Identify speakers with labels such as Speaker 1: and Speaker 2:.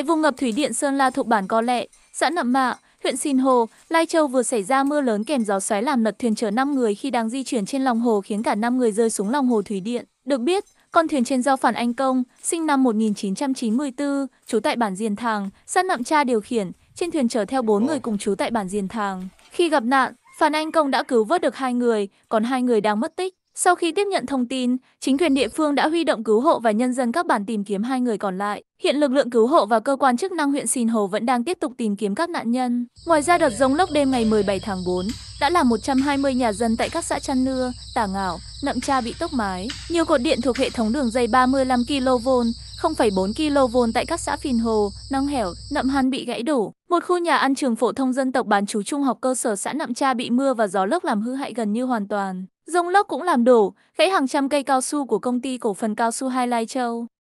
Speaker 1: Tại vùng ngập thủy điện Sơn La thuộc bản Co Lẹ, xã Nậm Mạ, huyện Sinh Hồ, Lai Châu vừa xảy ra mưa lớn kèm gió xoáy làm lật thuyền chở 5 người khi đang di chuyển trên lòng hồ khiến cả 5 người rơi xuống lòng hồ thủy điện. Được biết, con thuyền trên do Phản Anh Công, sinh năm 1994, trú tại bản Diền Thàng, xã Nậm Cha điều khiển, trên thuyền chở theo 4 người cùng trú tại bản Diền Thàng. Khi gặp nạn, Phản Anh Công đã cứu vớt được hai người, còn hai người đang mất tích. Sau khi tiếp nhận thông tin, chính quyền địa phương đã huy động cứu hộ và nhân dân các bản tìm kiếm hai người còn lại. Hiện lực lượng cứu hộ và cơ quan chức năng huyện Sìn Hồ vẫn đang tiếp tục tìm kiếm các nạn nhân. Ngoài ra đợt rông lốc đêm ngày 17 tháng 4 đã làm 120 nhà dân tại các xã Chăn Nưa, Tả Ngảo, Nậm Cha bị tốc mái. Nhiều cột điện thuộc hệ thống đường dây 35 kV, 0,4 kV tại các xã Phìn Hồ, Nong Hẻo, Nậm Han bị gãy đổ. Một khu nhà ăn trường phổ thông dân tộc bán chú trung học cơ sở xã Nậm Cha bị mưa và gió lốc làm hư hại gần như hoàn toàn dông lốc cũng làm đổ, gãy hàng trăm cây cao su của công ty cổ phần cao su Hai Lai Châu.